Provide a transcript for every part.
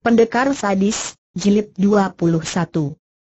Pendekar Sadis, Jilid 21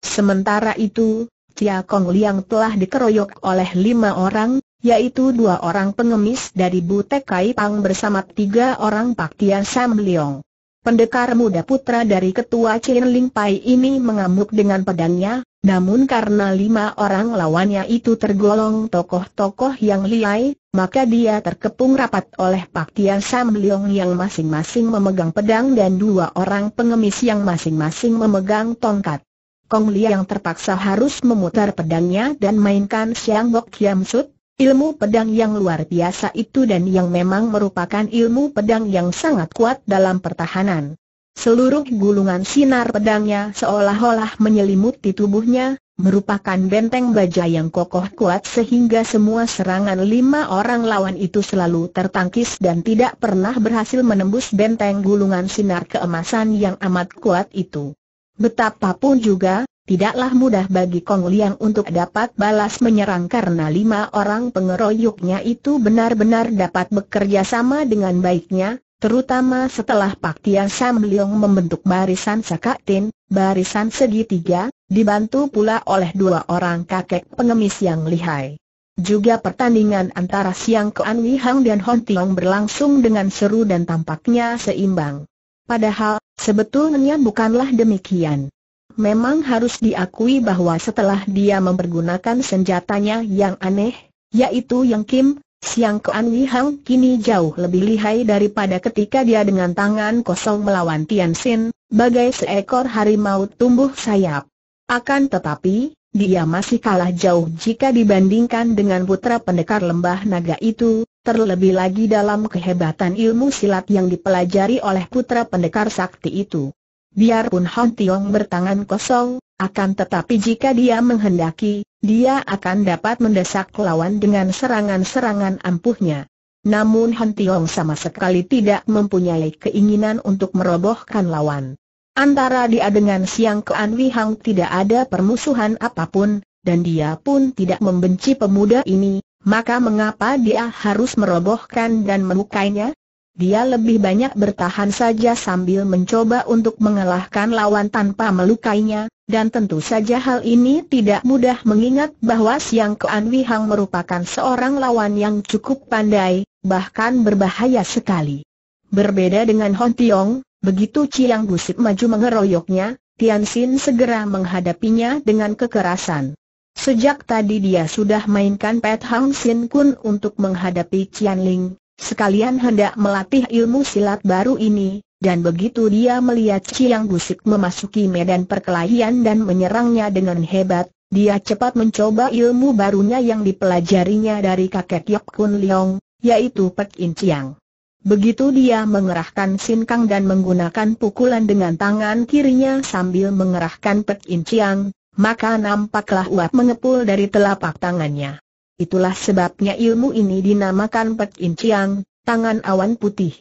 Sementara itu, Tia Kong Liang telah dikeroyok oleh lima orang, yaitu dua orang pengemis dari Butek Kai Pang bersama tiga orang Pak Tian Sam Leong. Pendekar muda putra dari ketua Chin Ling Pai ini mengamuk dengan pedangnya, namun karena lima orang lawannya itu tergolong tokoh-tokoh yang liai, maka dia terkepung rapat oleh Pak Tia Sam Leong yang masing-masing memegang pedang dan dua orang pengemis yang masing-masing memegang tongkat. Kong yang terpaksa harus memutar pedangnya dan mainkan Siang Bok Kiam Sut, ilmu pedang yang luar biasa itu dan yang memang merupakan ilmu pedang yang sangat kuat dalam pertahanan. Seluruh gulungan sinar pedangnya seolah-olah menyelimuti tubuhnya, merupakan benteng baja yang kokoh kuat sehingga semua serangan lima orang lawan itu selalu tertangkis dan tidak pernah berhasil menembus benteng gulungan sinar keemasan yang amat kuat itu. Betapapun juga, tidaklah mudah bagi Kong Liang untuk dapat balas menyerang karena lima orang pengeroyoknya itu benar-benar dapat bekerja sama dengan baiknya, terutama setelah Pak Tian Sam Leong membentuk barisan sakatin, barisan segitiga, dibantu pula oleh dua orang kakek pengemis yang lihai. Juga pertandingan antara Siang Kuan Wihang dan Hon Tiong berlangsung dengan seru dan tampaknya seimbang. Padahal, sebetulnya bukanlah demikian. Memang harus diakui bahwa setelah dia mempergunakan senjatanya yang aneh, yaitu Yang Kim, Siang Kuan Yi Hang kini jauh lebih lihai daripada ketika dia dengan tangan kosong melawan Tian Xin, bagai seekor harimau tumbuh sayap. Akan tetapi, dia masih kalah jauh jika dibandingkan dengan putra pendekar lembah naga itu, terlebih lagi dalam kehebatan ilmu silat yang dipelajari oleh putra pendekar sakti itu. Biarpun Hong Tiong bertangan kosong, akan tetapi jika dia menghendaki, dia akan dapat mendesak lawan dengan serangan-serangan ampuhnya. Namun Han Tiong sama sekali tidak mempunyai keinginan untuk merobohkan lawan. Antara dia dengan Siang Kean Wi Hang tidak ada permusuhan apapun, dan dia pun tidak membenci pemuda ini, maka mengapa dia harus merobohkan dan melukainya? dia lebih banyak bertahan saja sambil mencoba untuk mengalahkan lawan tanpa melukainya, dan tentu saja hal ini tidak mudah mengingat bahwa Siang Kean Wihang merupakan seorang lawan yang cukup pandai, bahkan berbahaya sekali. Berbeda dengan Hon Tiong, begitu Chiang Gusip maju mengeroyoknya, Tian Xin segera menghadapinya dengan kekerasan. Sejak tadi dia sudah mainkan Pet Hang Sin Kun untuk menghadapi Chian Ling, Sekalian hendak melatih ilmu silat baru ini, dan begitu dia melihat Chiang Gusik memasuki medan perkelahian dan menyerangnya dengan hebat, dia cepat mencoba ilmu barunya yang dipelajarinya dari kakek Yok Kun Leong, yaitu Pek In Chiang. Begitu dia mengerahkan sinkang dan menggunakan pukulan dengan tangan kirinya sambil mengerahkan Pek In Chiang, maka nampaklah uap mengepul dari telapak tangannya. Itulah sebabnya ilmu ini dinamakan Pek In Chiang, tangan awan putih.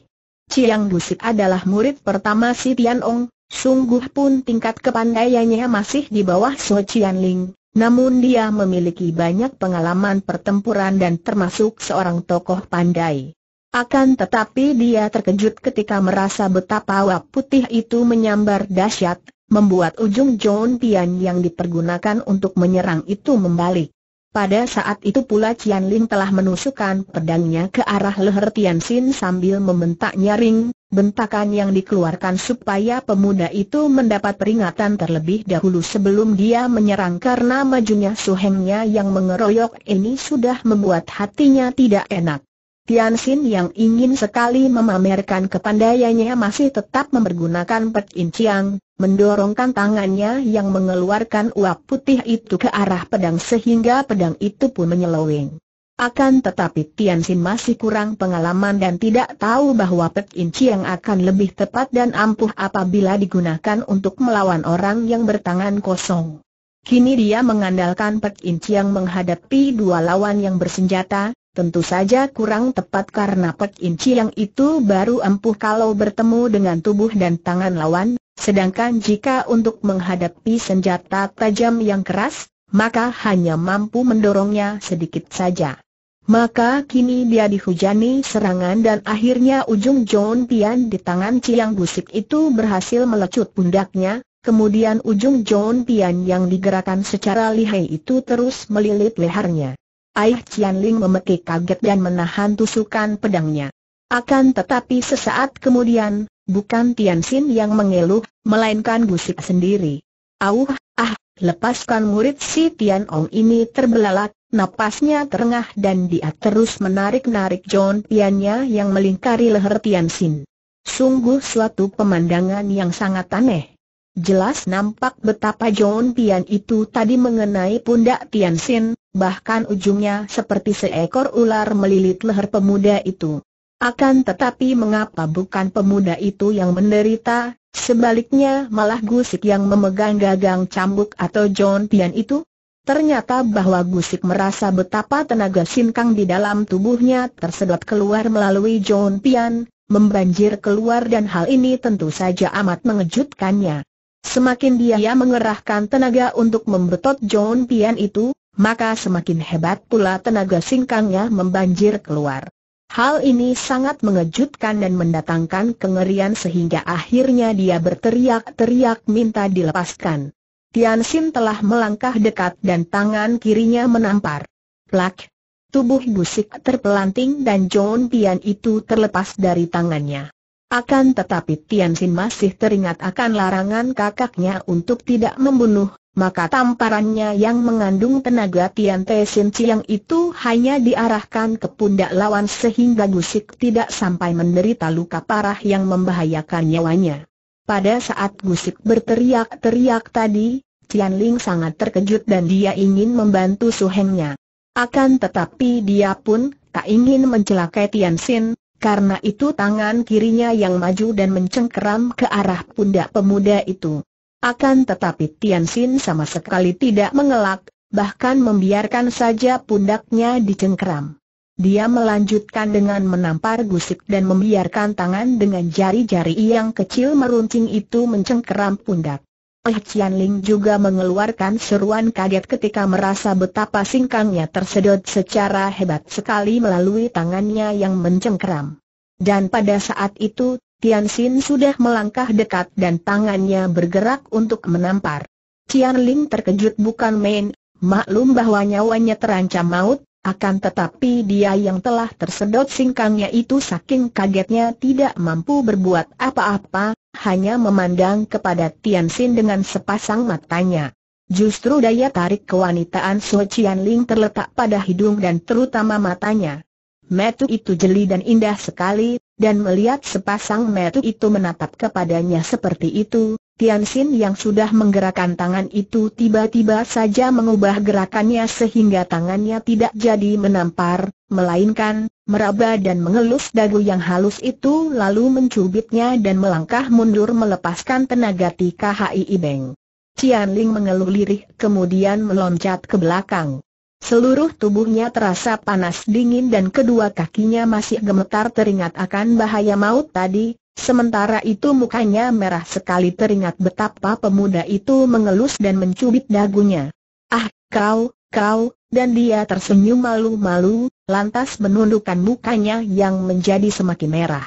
Chiang Gusip adalah murid pertama si Tian Ong, sungguh pun tingkat kepandaiannya masih di bawah So Chian Ling, namun dia memiliki banyak pengalaman pertempuran dan termasuk seorang tokoh pandai. Akan tetapi dia terkejut ketika merasa betapa wap putih itu menyambar dahsyat, membuat ujung John Pian yang dipergunakan untuk menyerang itu membalik. Pada saat itu pula Cian Ling telah menusukkan pedangnya ke arah leher Tian Xin sambil membentak nyaring, bentakan yang dikeluarkan supaya pemuda itu mendapat peringatan terlebih dahulu sebelum dia menyerang karena majunya suhengnya yang mengeroyok ini sudah membuat hatinya tidak enak. Tian Xin yang ingin sekali memamerkan kepandaiannya masih tetap mempergunakan Pek In Chiang, mendorongkan tangannya yang mengeluarkan uap putih itu ke arah pedang sehingga pedang itu pun menyeloweng. Akan tetapi Tian Xin masih kurang pengalaman dan tidak tahu bahwa Pek Inci yang akan lebih tepat dan ampuh apabila digunakan untuk melawan orang yang bertangan kosong. Kini dia mengandalkan Pek Inci yang menghadapi dua lawan yang bersenjata, tentu saja kurang tepat karena Pek Inci yang itu baru ampuh kalau bertemu dengan tubuh dan tangan lawan, Sedangkan jika untuk menghadapi senjata tajam yang keras, maka hanya mampu mendorongnya sedikit saja. Maka kini dia dihujani serangan dan akhirnya ujung John Pian di tangan Ciang Busik itu berhasil melecut pundaknya, kemudian ujung John Pian yang digerakkan secara lihai itu terus melilit lehernya. ayah Cian Ling memekik kaget dan menahan tusukan pedangnya. Akan tetapi sesaat kemudian, bukan Tian Xin yang mengeluh, melainkan Gusik sendiri. Auh, ah, lepaskan murid si Tian Ong ini terbelalak, napasnya terengah dan dia terus menarik-narik John Tiannya yang melingkari leher Tian Xin. Sungguh suatu pemandangan yang sangat aneh. Jelas nampak betapa John Tian itu tadi mengenai pundak Tian Xin, bahkan ujungnya seperti seekor ular melilit leher pemuda itu. Akan tetapi mengapa bukan pemuda itu yang menderita, sebaliknya malah Gusik yang memegang gagang cambuk atau John Pian itu? Ternyata bahwa Gusik merasa betapa tenaga sinkang di dalam tubuhnya tersedot keluar melalui John Pian, membanjir keluar dan hal ini tentu saja amat mengejutkannya. Semakin dia mengerahkan tenaga untuk membetot John Pian itu, maka semakin hebat pula tenaga sinkangnya membanjir keluar. Hal ini sangat mengejutkan dan mendatangkan kengerian sehingga akhirnya dia berteriak-teriak minta dilepaskan. Tian Xin telah melangkah dekat dan tangan kirinya menampar. Plak! Tubuh busik terpelanting dan John Pian itu terlepas dari tangannya. Akan tetapi Tian Xin masih teringat akan larangan kakaknya untuk tidak membunuh, maka tamparannya yang mengandung tenaga Tian Te Sin Chiang itu hanya diarahkan ke pundak lawan sehingga Gusik tidak sampai menderita luka parah yang membahayakan nyawanya. Pada saat Gusik berteriak-teriak tadi, Tian Ling sangat terkejut dan dia ingin membantu suhengnya. Akan tetapi dia pun tak ingin mencelakai Tian Sin, karena itu tangan kirinya yang maju dan mencengkeram ke arah pundak pemuda itu. Akan tetapi Tian Xin sama sekali tidak mengelak, bahkan membiarkan saja pundaknya dicengkeram. Dia melanjutkan dengan menampar gusip dan membiarkan tangan dengan jari-jari yang kecil meruncing itu mencengkeram pundak. Eh Cian Ling juga mengeluarkan seruan kaget ketika merasa betapa singkangnya tersedot secara hebat sekali melalui tangannya yang mencengkeram. Dan pada saat itu Tian Xin sudah melangkah dekat dan tangannya bergerak untuk menampar. Tian Ling terkejut bukan main, maklum bahwa nyawanya terancam maut, akan tetapi dia yang telah tersedot singkangnya itu saking kagetnya tidak mampu berbuat apa-apa, hanya memandang kepada Tian Xin dengan sepasang matanya. Justru daya tarik kewanitaan Su Tian Ling terletak pada hidung dan terutama matanya. Metu itu jeli dan indah sekali, dan melihat sepasang metu itu menatap kepadanya seperti itu, Tian Xin yang sudah menggerakkan tangan itu tiba-tiba saja mengubah gerakannya sehingga tangannya tidak jadi menampar, melainkan, meraba dan mengelus dagu yang halus itu lalu mencubitnya dan melangkah mundur melepaskan tenaga Tika Hai Beng. Tian Ling mengeluh lirih kemudian meloncat ke belakang. Seluruh tubuhnya terasa panas dingin dan kedua kakinya masih gemetar teringat akan bahaya maut tadi, sementara itu mukanya merah sekali teringat betapa pemuda itu mengelus dan mencubit dagunya. Ah, kau, kau, dan dia tersenyum malu-malu, lantas menundukkan mukanya yang menjadi semakin merah.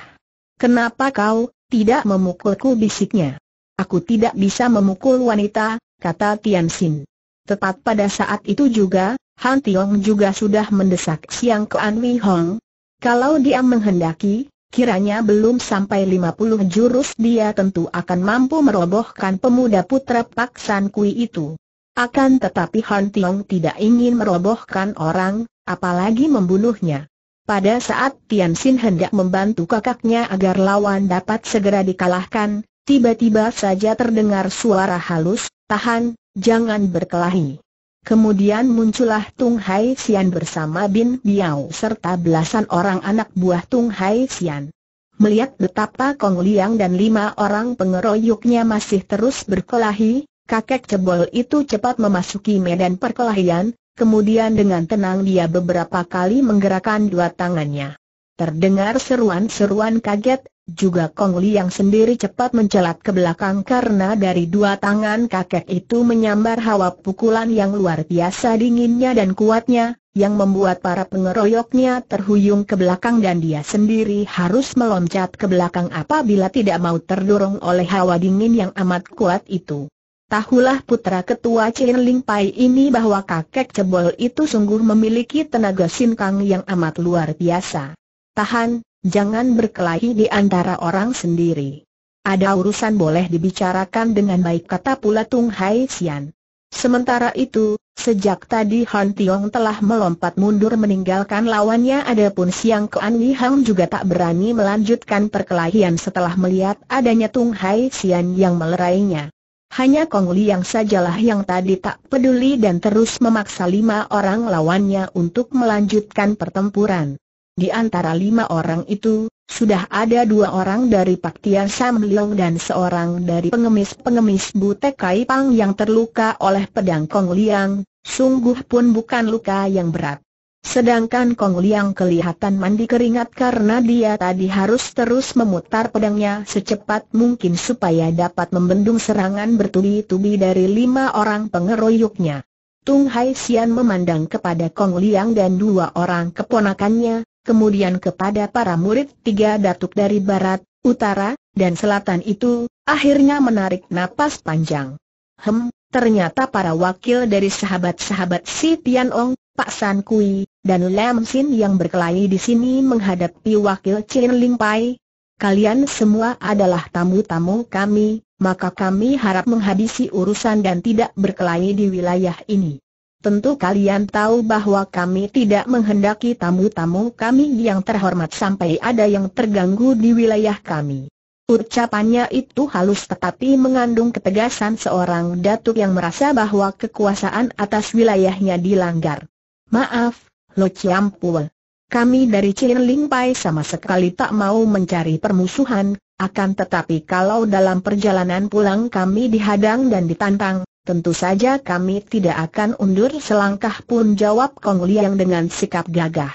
Kenapa kau, tidak memukulku bisiknya? Aku tidak bisa memukul wanita, kata Tian Xin. Tepat pada saat itu juga, Han Tiong juga sudah mendesak Siang Ke Wei Hong. Kalau dia menghendaki, kiranya belum sampai lima puluh jurus dia tentu akan mampu merobohkan pemuda putra Pak San Kui itu. Akan tetapi Han Tiong tidak ingin merobohkan orang, apalagi membunuhnya. Pada saat Tian Xin hendak membantu kakaknya agar lawan dapat segera dikalahkan, tiba-tiba saja terdengar suara halus, tahan, jangan berkelahi. Kemudian muncullah Tung Hai Sian bersama Bin Biao serta belasan orang anak buah Tung Hai Sian. Melihat betapa Kong Liang dan lima orang pengeroyoknya masih terus berkelahi, kakek cebol itu cepat memasuki medan perkelahian, kemudian dengan tenang dia beberapa kali menggerakkan dua tangannya. Terdengar seruan-seruan kaget, juga Kong yang sendiri cepat mencelat ke belakang karena dari dua tangan kakek itu menyambar hawa pukulan yang luar biasa dinginnya dan kuatnya, yang membuat para pengeroyoknya terhuyung ke belakang dan dia sendiri harus meloncat ke belakang apabila tidak mau terdorong oleh hawa dingin yang amat kuat itu. Tahulah putra ketua Chin Ling Pai ini bahwa kakek cebol itu sungguh memiliki tenaga sinkang yang amat luar biasa. Tahan, Jangan berkelahi di antara orang sendiri. Ada urusan boleh dibicarakan dengan baik kata pula Tung Hai Xian. Sementara itu, sejak tadi Han Tiong telah melompat mundur meninggalkan lawannya adapun Siang Kuan Li Hang juga tak berani melanjutkan perkelahian setelah melihat adanya Tung Hai Xian yang melerainya. Hanya Kong Li yang sajalah yang tadi tak peduli dan terus memaksa lima orang lawannya untuk melanjutkan pertempuran. Di antara lima orang itu, sudah ada dua orang dari Pak Tian Sam Leong dan seorang dari pengemis-pengemis Butek Kai Pang yang terluka oleh pedang Kong Liang, sungguh pun bukan luka yang berat. Sedangkan Kong Liang kelihatan mandi keringat karena dia tadi harus terus memutar pedangnya secepat mungkin supaya dapat membendung serangan bertubi-tubi dari lima orang pengeroyoknya. Tung Hai Xian memandang kepada Kong Liang dan dua orang keponakannya, kemudian kepada para murid tiga datuk dari barat, utara, dan selatan itu, akhirnya menarik napas panjang. Hem, ternyata para wakil dari sahabat-sahabat si Tian Ong, Pak San Kui, dan Lam Sin yang berkelahi di sini menghadapi wakil Chin Ling Pai. Kalian semua adalah tamu-tamu kami, maka kami harap menghabisi urusan dan tidak berkelahi di wilayah ini. Tentu kalian tahu bahwa kami tidak menghendaki tamu-tamu kami yang terhormat sampai ada yang terganggu di wilayah kami. Ucapannya itu halus tetapi mengandung ketegasan seorang datuk yang merasa bahwa kekuasaan atas wilayahnya dilanggar. Maaf, Lo Chiampul. Kami dari Ling Pai sama sekali tak mau mencari permusuhan, akan tetapi kalau dalam perjalanan pulang kami dihadang dan ditantang, Tentu saja kami tidak akan undur selangkah pun jawab Kong Liang dengan sikap gagah.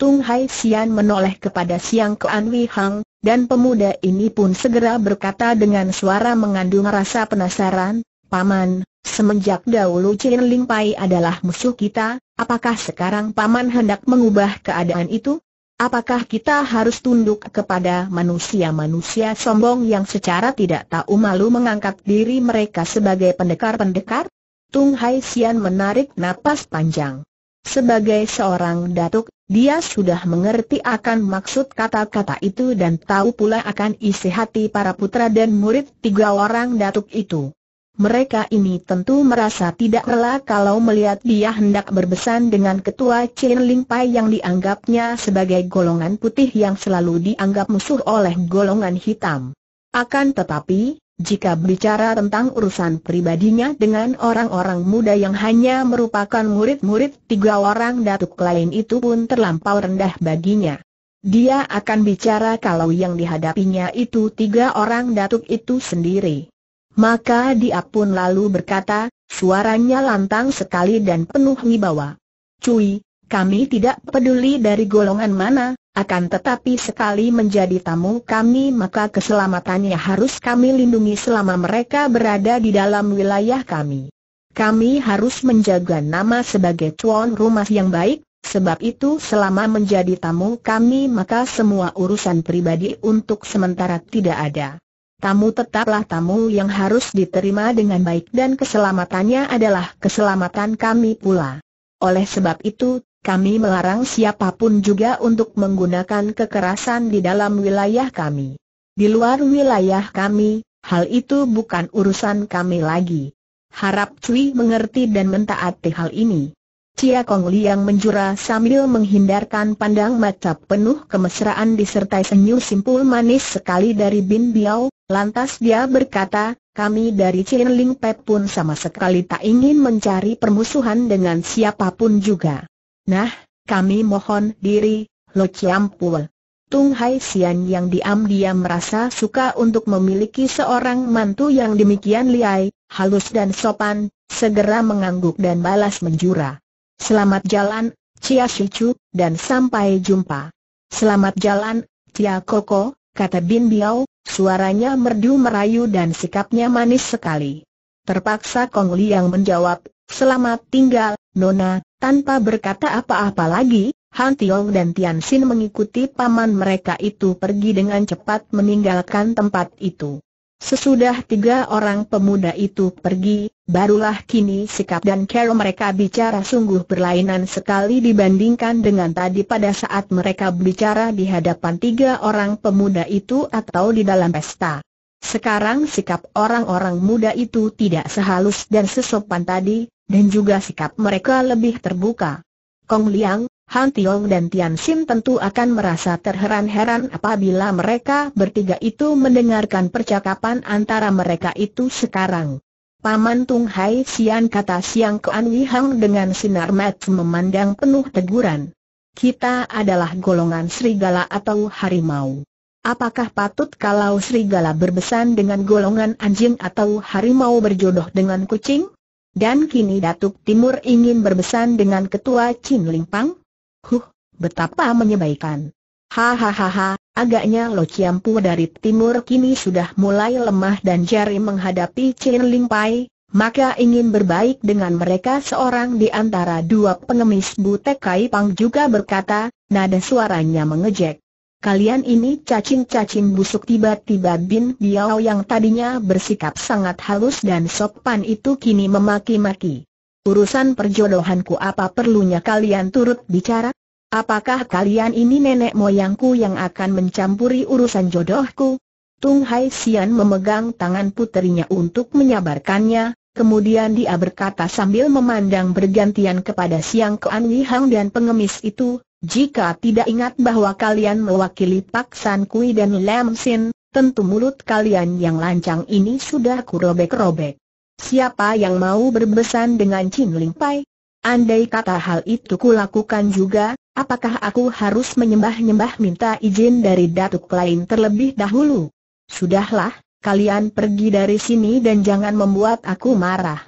Tung Hai Xian menoleh kepada Siang Kuan Wei Hang, dan pemuda ini pun segera berkata dengan suara mengandung rasa penasaran, Paman, semenjak dahulu Chin Ling Pai adalah musuh kita, apakah sekarang Paman hendak mengubah keadaan itu? Apakah kita harus tunduk kepada manusia-manusia sombong yang secara tidak tahu malu mengangkat diri mereka sebagai pendekar-pendekar? Tung Hai Sian menarik napas panjang. Sebagai seorang datuk, dia sudah mengerti akan maksud kata-kata itu dan tahu pula akan isi hati para putra dan murid tiga orang datuk itu. Mereka ini tentu merasa tidak rela kalau melihat dia hendak berbesan dengan ketua Chen Ling Pai yang dianggapnya sebagai golongan putih yang selalu dianggap musuh oleh golongan hitam. Akan tetapi, jika berbicara tentang urusan pribadinya dengan orang-orang muda yang hanya merupakan murid-murid tiga orang datuk lain itu pun terlampau rendah baginya. Dia akan bicara kalau yang dihadapinya itu tiga orang datuk itu sendiri. Maka dia pun lalu berkata, suaranya lantang sekali dan penuh wibawa. Cui, kami tidak peduli dari golongan mana, akan tetapi sekali menjadi tamu kami maka keselamatannya harus kami lindungi selama mereka berada di dalam wilayah kami. Kami harus menjaga nama sebagai tuan rumah yang baik, Sebab itu selama menjadi tamu kami maka semua urusan pribadi untuk sementara tidak ada tamu tetaplah tamu yang harus diterima dengan baik dan keselamatannya adalah keselamatan kami pula. Oleh sebab itu, kami melarang siapapun juga untuk menggunakan kekerasan di dalam wilayah kami. Di luar wilayah kami, hal itu bukan urusan kami lagi. Harap Cui mengerti dan mentaati hal ini. Cia Kong Liang menjura sambil menghindarkan pandang mata penuh kemesraan disertai senyum simpul manis sekali dari Bin Biao, Lantas dia berkata, kami dari Chin Ling Pep pun sama sekali tak ingin mencari permusuhan dengan siapapun juga. Nah, kami mohon diri, Lo Chiam Pul. Tung Hai Sian yang diam-diam merasa suka untuk memiliki seorang mantu yang demikian liai, halus dan sopan, segera mengangguk dan balas menjura. Selamat jalan, Cia Shichu, dan sampai jumpa. Selamat jalan, Cia Koko, kata Bin Biao, suaranya merdu merayu dan sikapnya manis sekali. Terpaksa Kong Liang menjawab, selamat tinggal, Nona, tanpa berkata apa-apa lagi, Han Tiong dan Tian Xin mengikuti paman mereka itu pergi dengan cepat meninggalkan tempat itu. Sesudah tiga orang pemuda itu pergi, barulah kini sikap dan cara mereka bicara sungguh berlainan sekali dibandingkan dengan tadi pada saat mereka berbicara di hadapan tiga orang pemuda itu atau di dalam pesta. Sekarang sikap orang-orang muda itu tidak sehalus dan sesopan tadi, dan juga sikap mereka lebih terbuka. Kong Liang, Han Tiong dan Tian Sim tentu akan merasa terheran-heran apabila mereka bertiga itu mendengarkan percakapan antara mereka itu sekarang. Paman Tung Hai Sian kata Siang Kuan Wi Hang dengan sinar mat memandang penuh teguran. Kita adalah golongan serigala atau harimau. Apakah patut kalau serigala berbesan dengan golongan anjing atau harimau berjodoh dengan kucing? Dan kini Datuk Timur ingin berbesan dengan ketua Chin Pang? Huh, betapa menyebaikan. Hahaha, agaknya Lo Chiampu dari timur kini sudah mulai lemah dan jari menghadapi Chin Ling Pai, maka ingin berbaik dengan mereka seorang di antara dua pengemis Butek Kai Pang juga berkata, nada suaranya mengejek. Kalian ini cacing-cacing busuk tiba-tiba Bin Biao yang tadinya bersikap sangat halus dan sopan itu kini memaki-maki. Urusan perjodohanku apa perlunya kalian turut bicara? Apakah kalian ini nenek moyangku yang akan mencampuri urusan jodohku? Tung Hai Xian memegang tangan puterinya untuk menyabarkannya, kemudian dia berkata sambil memandang bergantian kepada Siang Kuan Hang dan pengemis itu, jika tidak ingat bahwa kalian mewakili Pak San Kui dan Lam Sin, tentu mulut kalian yang lancang ini sudah kurobek-robek. Siapa yang mau berbesan dengan Chin Ling Pai? Andai kata hal itu kulakukan juga, apakah aku harus menyembah-nyembah minta izin dari datuk lain terlebih dahulu? Sudahlah, kalian pergi dari sini dan jangan membuat aku marah.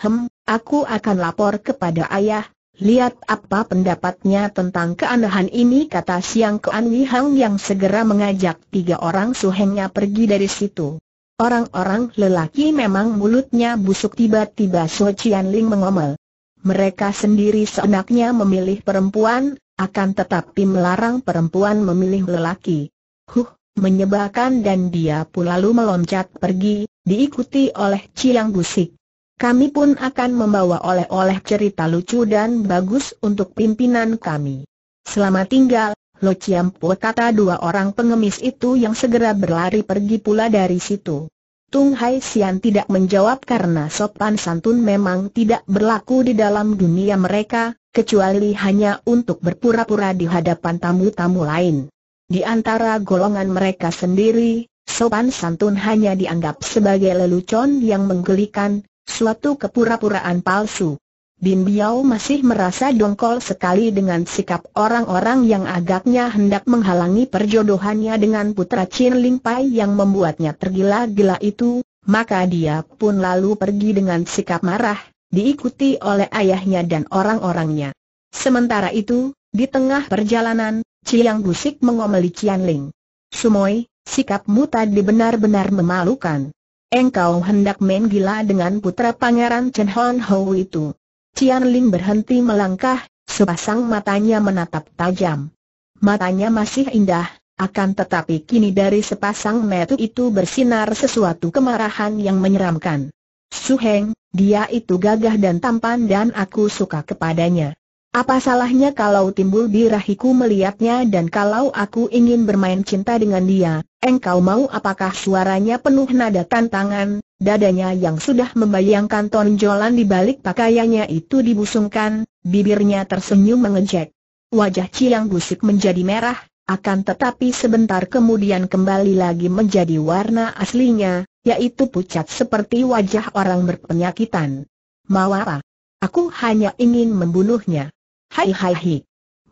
Hem, aku akan lapor kepada ayah, lihat apa pendapatnya tentang keanehan ini kata Siang Kean Wihang yang segera mengajak tiga orang suhengnya pergi dari situ. Orang-orang lelaki memang mulutnya busuk tiba-tiba So Chian mengomel. Mereka sendiri seenaknya memilih perempuan, akan tetapi melarang perempuan memilih lelaki. Huh, menyebalkan dan dia pun lalu meloncat pergi, diikuti oleh Ciang Gusik. Kami pun akan membawa oleh-oleh cerita lucu dan bagus untuk pimpinan kami. Selamat tinggal, Lo Chiam Po kata dua orang pengemis itu yang segera berlari pergi pula dari situ. Tung Hai Xian tidak menjawab karena sopan santun memang tidak berlaku di dalam dunia mereka, kecuali hanya untuk berpura-pura di hadapan tamu-tamu lain. Di antara golongan mereka sendiri, sopan santun hanya dianggap sebagai lelucon yang menggelikan, suatu kepura-puraan palsu. Bim Biao masih merasa dongkol sekali dengan sikap orang-orang yang agaknya hendak menghalangi perjodohannya dengan putra Chin Ling Pai yang membuatnya tergila-gila itu, maka dia pun lalu pergi dengan sikap marah, diikuti oleh ayahnya dan orang-orangnya. Sementara itu, di tengah perjalanan, Chiang Gusik mengomeli Qian Ling. Sumoi, sikapmu tadi benar-benar memalukan. Engkau hendak main gila dengan putra pangeran Chen Hon Ho itu. Cian Lin berhenti melangkah, sepasang matanya menatap tajam. Matanya masih indah, akan tetapi kini dari sepasang mata itu bersinar sesuatu kemarahan yang menyeramkan. Suheng, dia itu gagah dan tampan dan aku suka kepadanya. Apa salahnya kalau timbul birahiku melihatnya dan kalau aku ingin bermain cinta dengan dia, Engkau mau apakah suaranya penuh nada tantangan, dadanya yang sudah membayangkan tonjolan di balik pakaiannya itu dibusungkan, bibirnya tersenyum mengejek. Wajah Ciang Gusik menjadi merah, akan tetapi sebentar kemudian kembali lagi menjadi warna aslinya, yaitu pucat seperti wajah orang berpenyakitan. Mawara. Aku hanya ingin membunuhnya. Hai hai hai.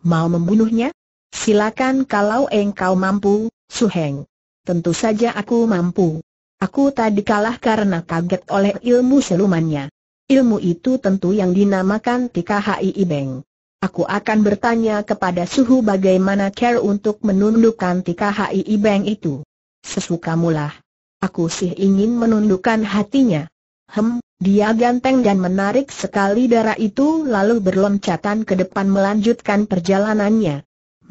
Mau membunuhnya? Silakan kalau engkau mampu, Suheng tentu saja aku mampu. Aku tadi kalah karena kaget oleh ilmu selumannya. Ilmu itu tentu yang dinamakan Hai Ibeng. Aku akan bertanya kepada Suhu bagaimana care untuk menundukkan Hai Ibeng itu. Sesukamulah. Aku sih ingin menundukkan hatinya. Hem, dia ganteng dan menarik sekali darah itu lalu berloncatan ke depan melanjutkan perjalanannya.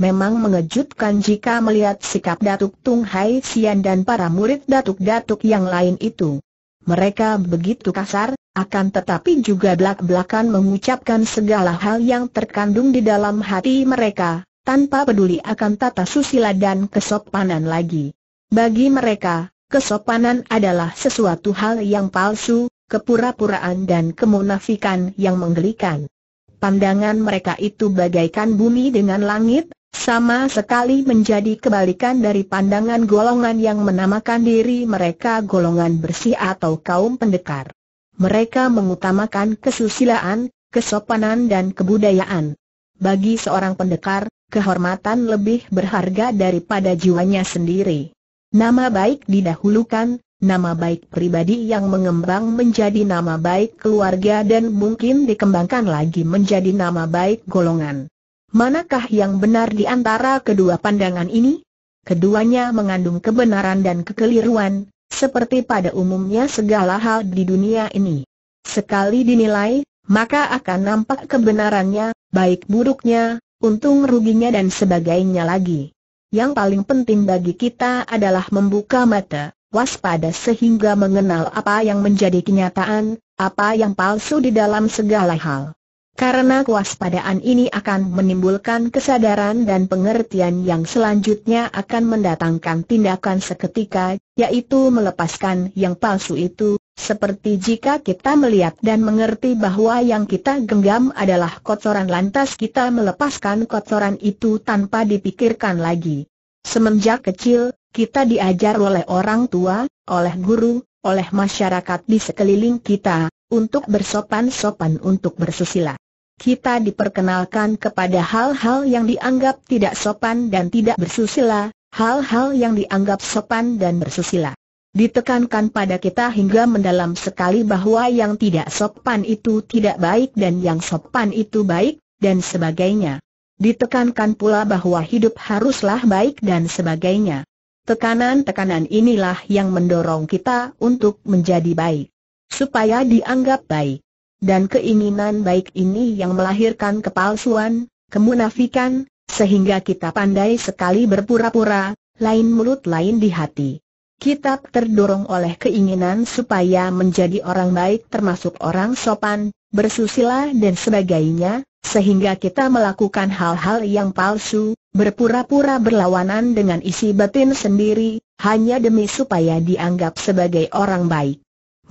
Memang mengejutkan jika melihat sikap Datuk Tung Hai Sian dan para murid Datuk-Datuk yang lain itu. Mereka begitu kasar, akan tetapi juga belak-belakan mengucapkan segala hal yang terkandung di dalam hati mereka, tanpa peduli akan tata susila dan kesopanan lagi. Bagi mereka, kesopanan adalah sesuatu hal yang palsu, kepura-puraan dan kemunafikan yang menggelikan. Pandangan mereka itu bagaikan bumi dengan langit, sama sekali menjadi kebalikan dari pandangan golongan yang menamakan diri mereka golongan bersih atau kaum pendekar. Mereka mengutamakan kesusilaan, kesopanan dan kebudayaan. Bagi seorang pendekar, kehormatan lebih berharga daripada jiwanya sendiri. Nama baik didahulukan, nama baik pribadi yang mengembang menjadi nama baik keluarga dan mungkin dikembangkan lagi menjadi nama baik golongan. Manakah yang benar di antara kedua pandangan ini? Keduanya mengandung kebenaran dan kekeliruan, seperti pada umumnya segala hal di dunia ini. Sekali dinilai, maka akan nampak kebenarannya, baik buruknya, untung ruginya dan sebagainya lagi. Yang paling penting bagi kita adalah membuka mata, waspada sehingga mengenal apa yang menjadi kenyataan, apa yang palsu di dalam segala hal. Karena kewaspadaan ini akan menimbulkan kesadaran dan pengertian yang selanjutnya akan mendatangkan tindakan seketika, yaitu melepaskan yang palsu itu, seperti jika kita melihat dan mengerti bahwa yang kita genggam adalah kotoran lantas kita melepaskan kotoran itu tanpa dipikirkan lagi. Semenjak kecil, kita diajar oleh orang tua, oleh guru, oleh masyarakat di sekeliling kita, untuk bersopan-sopan untuk bersusila. Kita diperkenalkan kepada hal-hal yang dianggap tidak sopan dan tidak bersusila, hal-hal yang dianggap sopan dan bersusila. Ditekankan pada kita hingga mendalam sekali bahwa yang tidak sopan itu tidak baik dan yang sopan itu baik, dan sebagainya. Ditekankan pula bahwa hidup haruslah baik dan sebagainya. Tekanan-tekanan inilah yang mendorong kita untuk menjadi baik supaya dianggap baik. Dan keinginan baik ini yang melahirkan kepalsuan, kemunafikan, sehingga kita pandai sekali berpura-pura, lain mulut lain di hati. Kita terdorong oleh keinginan supaya menjadi orang baik termasuk orang sopan, bersusila dan sebagainya, sehingga kita melakukan hal-hal yang palsu, berpura-pura berlawanan dengan isi batin sendiri, hanya demi supaya dianggap sebagai orang baik.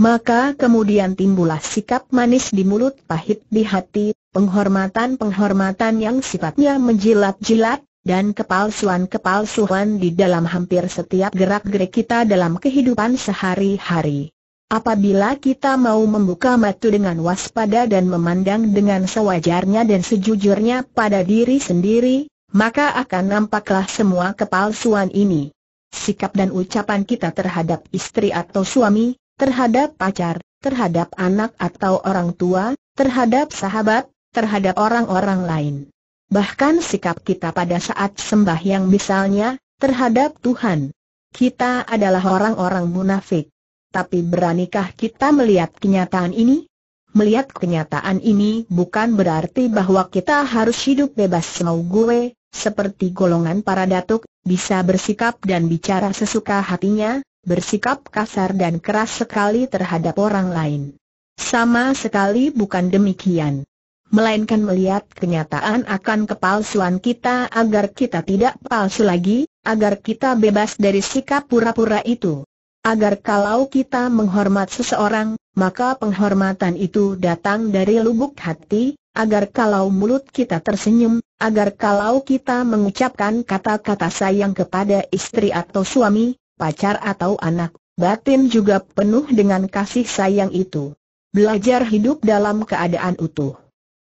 Maka kemudian timbullah sikap manis di mulut pahit di hati, penghormatan-penghormatan yang sifatnya menjilat-jilat, dan kepalsuan-kepalsuan di dalam hampir setiap gerak-gerik kita dalam kehidupan sehari-hari. Apabila kita mau membuka mata dengan waspada dan memandang dengan sewajarnya dan sejujurnya pada diri sendiri, maka akan nampaklah semua kepalsuan ini. Sikap dan ucapan kita terhadap istri atau suami, terhadap pacar, terhadap anak atau orang tua, terhadap sahabat, terhadap orang-orang lain. Bahkan sikap kita pada saat sembahyang misalnya, terhadap Tuhan. Kita adalah orang-orang munafik. Tapi beranikah kita melihat kenyataan ini? Melihat kenyataan ini bukan berarti bahwa kita harus hidup bebas semau gue, seperti golongan para datuk, bisa bersikap dan bicara sesuka hatinya, bersikap kasar dan keras sekali terhadap orang lain. Sama sekali bukan demikian. Melainkan melihat kenyataan akan kepalsuan kita agar kita tidak palsu lagi, agar kita bebas dari sikap pura-pura itu. Agar kalau kita menghormat seseorang, maka penghormatan itu datang dari lubuk hati, agar kalau mulut kita tersenyum, agar kalau kita mengucapkan kata-kata sayang kepada istri atau suami, pacar atau anak, batin juga penuh dengan kasih sayang itu. Belajar hidup dalam keadaan utuh.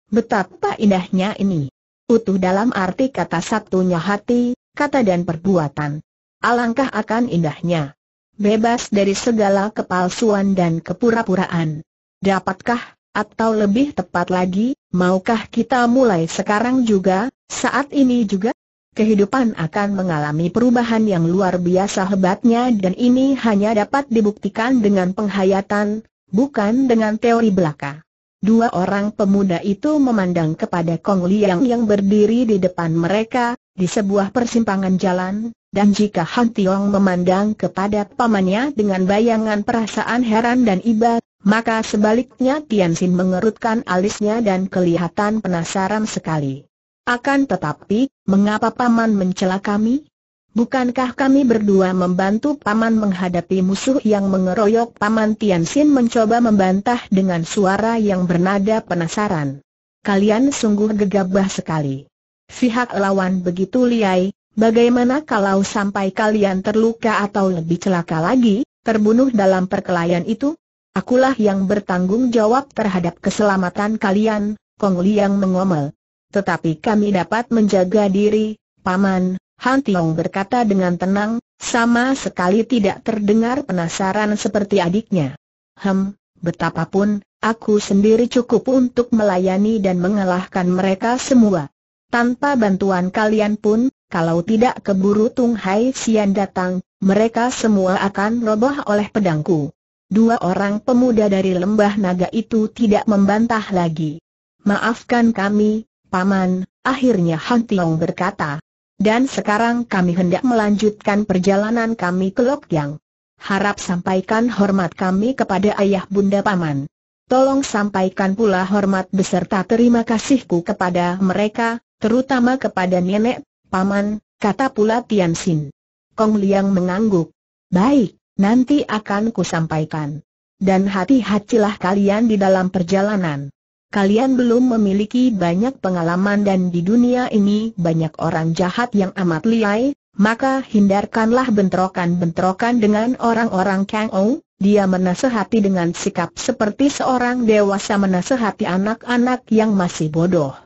Betapa indahnya ini. Utuh dalam arti kata satunya hati, kata dan perbuatan. Alangkah akan indahnya. Bebas dari segala kepalsuan dan kepura-puraan. Dapatkah, atau lebih tepat lagi, maukah kita mulai sekarang juga, saat ini juga? kehidupan akan mengalami perubahan yang luar biasa hebatnya dan ini hanya dapat dibuktikan dengan penghayatan, bukan dengan teori belaka. Dua orang pemuda itu memandang kepada Kong Liang yang berdiri di depan mereka, di sebuah persimpangan jalan, dan jika Han Tiong memandang kepada pamannya dengan bayangan perasaan heran dan iba, maka sebaliknya Tian Xin mengerutkan alisnya dan kelihatan penasaran sekali. Akan tetapi, mengapa Paman mencela kami? Bukankah kami berdua membantu Paman menghadapi musuh yang mengeroyok Paman Tianxin mencoba membantah dengan suara yang bernada penasaran. Kalian sungguh gegabah sekali. Pihak lawan begitu liai, bagaimana kalau sampai kalian terluka atau lebih celaka lagi, terbunuh dalam perkelahian itu? Akulah yang bertanggung jawab terhadap keselamatan kalian, Kong Liang mengomel tetapi kami dapat menjaga diri, Paman, Han Tiong berkata dengan tenang, sama sekali tidak terdengar penasaran seperti adiknya. Hem, betapapun, aku sendiri cukup untuk melayani dan mengalahkan mereka semua. Tanpa bantuan kalian pun, kalau tidak keburu Tung Hai Xian datang, mereka semua akan roboh oleh pedangku. Dua orang pemuda dari lembah naga itu tidak membantah lagi. Maafkan kami, Paman, akhirnya Han Tiong berkata. Dan sekarang kami hendak melanjutkan perjalanan kami ke Lok Yang. Harap sampaikan hormat kami kepada ayah bunda paman. Tolong sampaikan pula hormat beserta terima kasihku kepada mereka, terutama kepada nenek, paman, kata pula Tian Xin. Kong Liang mengangguk. Baik, nanti akan ku sampaikan. Dan hati-hatilah kalian di dalam perjalanan kalian belum memiliki banyak pengalaman dan di dunia ini banyak orang jahat yang amat liai, maka hindarkanlah bentrokan-bentrokan dengan orang-orang Kang Ou. Dia menasehati dengan sikap seperti seorang dewasa menasehati anak-anak yang masih bodoh.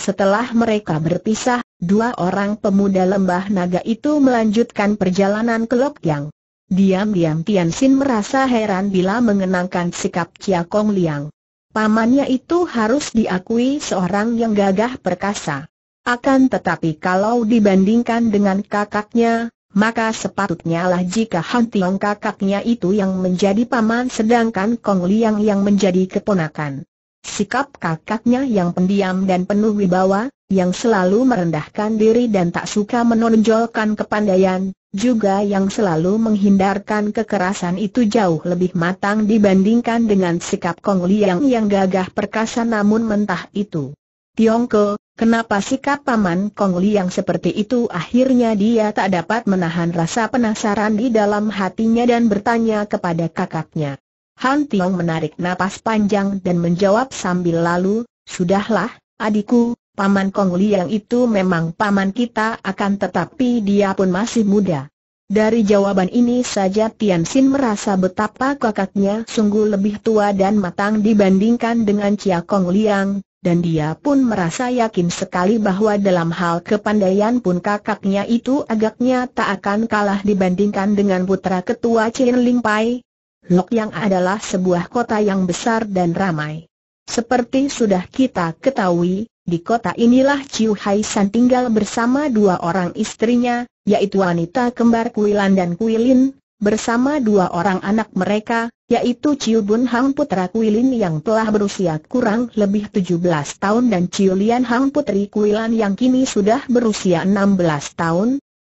Setelah mereka berpisah, dua orang pemuda lembah naga itu melanjutkan perjalanan ke Lok Yang. Diam-diam Tian Xin merasa heran bila mengenangkan sikap Chia Kong Liang. Pamannya itu harus diakui seorang yang gagah perkasa. Akan tetapi kalau dibandingkan dengan kakaknya, maka sepatutnya lah jika Han Tiong kakaknya itu yang menjadi paman sedangkan Kong Liang yang menjadi keponakan. Sikap kakaknya yang pendiam dan penuh wibawa, yang selalu merendahkan diri dan tak suka menonjolkan kepandaian, juga yang selalu menghindarkan kekerasan itu jauh lebih matang dibandingkan dengan sikap Kong Liang yang gagah perkasa namun mentah itu. Tiongko, kenapa sikap paman Kong Liang seperti itu akhirnya dia tak dapat menahan rasa penasaran di dalam hatinya dan bertanya kepada kakaknya. Han Tiong menarik napas panjang dan menjawab sambil lalu, Sudahlah, adikku, Paman Kong Liang itu memang paman kita akan tetapi dia pun masih muda. Dari jawaban ini saja Tian Xin merasa betapa kakaknya sungguh lebih tua dan matang dibandingkan dengan Chia Kong Liang, dan dia pun merasa yakin sekali bahwa dalam hal kepandaian pun kakaknya itu agaknya tak akan kalah dibandingkan dengan putra ketua Chin Ling Pai, Lok Yang adalah sebuah kota yang besar dan ramai. Seperti sudah kita ketahui, di kota inilah Chiu Hai San tinggal bersama dua orang istrinya, yaitu wanita kembar Kuilan dan Kuilin, bersama dua orang anak mereka, yaitu Chiu Bun Hang putra Kuilin yang telah berusia kurang lebih 17 tahun dan Chiu Lian Hang putri Kuilan yang kini sudah berusia 16 tahun.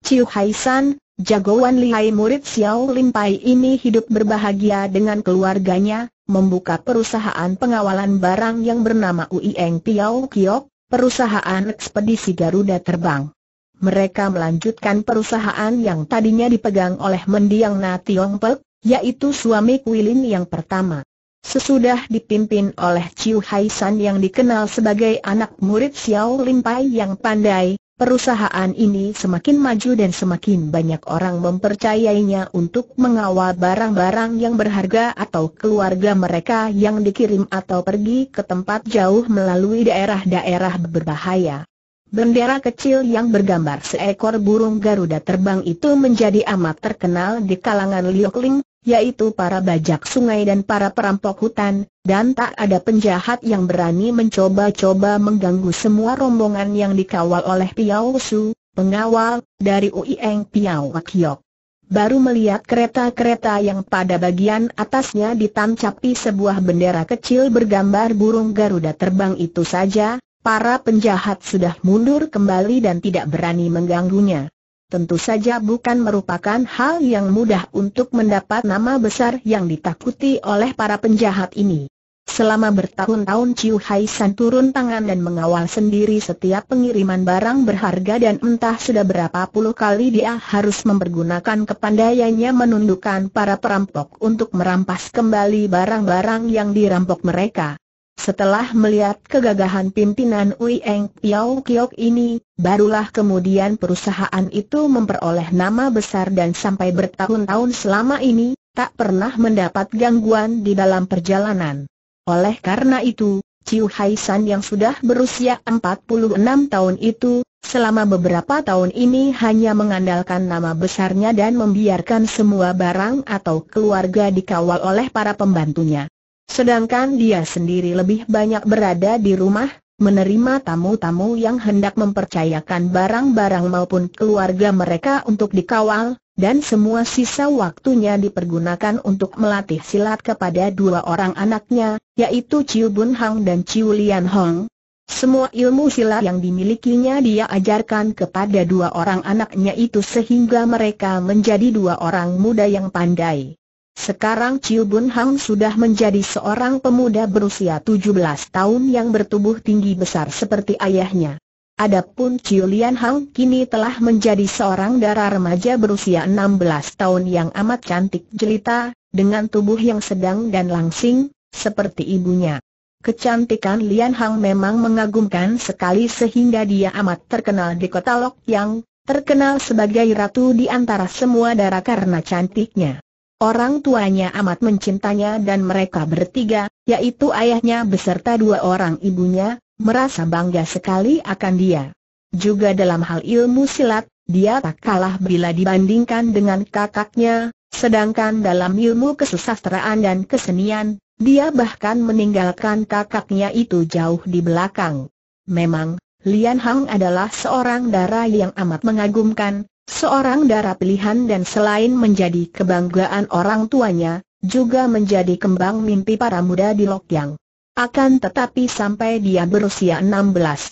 Chiu Hai San, jagoan lihai murid Xiao Limpai ini hidup berbahagia dengan keluarganya, membuka perusahaan pengawalan barang yang bernama Uieng Piao Kiok, perusahaan ekspedisi Garuda Terbang. Mereka melanjutkan perusahaan yang tadinya dipegang oleh mendiang Na Tiong Pek, yaitu suami Kuilin yang pertama. Sesudah dipimpin oleh Chiu Hai San yang dikenal sebagai anak murid Xiao Limpai yang pandai, Perusahaan ini semakin maju dan semakin banyak orang mempercayainya untuk mengawal barang-barang yang berharga atau keluarga mereka yang dikirim atau pergi ke tempat jauh melalui daerah-daerah berbahaya. Bendera kecil yang bergambar seekor burung Garuda terbang itu menjadi amat terkenal di kalangan Liokling, yaitu para bajak sungai dan para perampok hutan, dan tak ada penjahat yang berani mencoba-coba mengganggu semua rombongan yang dikawal oleh Piao Su, pengawal, dari Uieng Piao Kiok. Baru melihat kereta-kereta yang pada bagian atasnya ditancapi sebuah bendera kecil bergambar burung Garuda terbang itu saja, para penjahat sudah mundur kembali dan tidak berani mengganggunya tentu saja bukan merupakan hal yang mudah untuk mendapat nama besar yang ditakuti oleh para penjahat ini. Selama bertahun-tahun Chiu Hai San turun tangan dan mengawal sendiri setiap pengiriman barang berharga dan entah sudah berapa puluh kali dia harus mempergunakan kepandaiannya menundukkan para perampok untuk merampas kembali barang-barang yang dirampok mereka. Setelah melihat kegagahan pimpinan Wei Eng Piao Kiok ini, barulah kemudian perusahaan itu memperoleh nama besar dan sampai bertahun-tahun selama ini, tak pernah mendapat gangguan di dalam perjalanan. Oleh karena itu, Chiu Hai San yang sudah berusia 46 tahun itu, selama beberapa tahun ini hanya mengandalkan nama besarnya dan membiarkan semua barang atau keluarga dikawal oleh para pembantunya. Sedangkan dia sendiri lebih banyak berada di rumah, menerima tamu-tamu yang hendak mempercayakan barang-barang maupun keluarga mereka untuk dikawal, dan semua sisa waktunya dipergunakan untuk melatih silat kepada dua orang anaknya, yaitu Chiu Bun Hang dan Chiu Lian Hong. Semua ilmu silat yang dimilikinya dia ajarkan kepada dua orang anaknya itu sehingga mereka menjadi dua orang muda yang pandai. Sekarang Chiu Bun Hang sudah menjadi seorang pemuda berusia 17 tahun yang bertubuh tinggi besar seperti ayahnya. Adapun Chiu Lian Hang kini telah menjadi seorang dara remaja berusia 16 tahun yang amat cantik jelita, dengan tubuh yang sedang dan langsing, seperti ibunya. Kecantikan Lian Hang memang mengagumkan sekali sehingga dia amat terkenal di kota Lok Yang, terkenal sebagai ratu di antara semua dara karena cantiknya. Orang tuanya amat mencintanya dan mereka bertiga, yaitu ayahnya beserta dua orang ibunya, merasa bangga sekali akan dia. Juga dalam hal ilmu silat, dia tak kalah bila dibandingkan dengan kakaknya, sedangkan dalam ilmu kesusastraan dan kesenian, dia bahkan meninggalkan kakaknya itu jauh di belakang. Memang, Lian Hang adalah seorang darah yang amat mengagumkan, Seorang darah pilihan dan selain menjadi kebanggaan orang tuanya, juga menjadi kembang mimpi para muda di Lokyang. Akan tetapi sampai dia berusia 16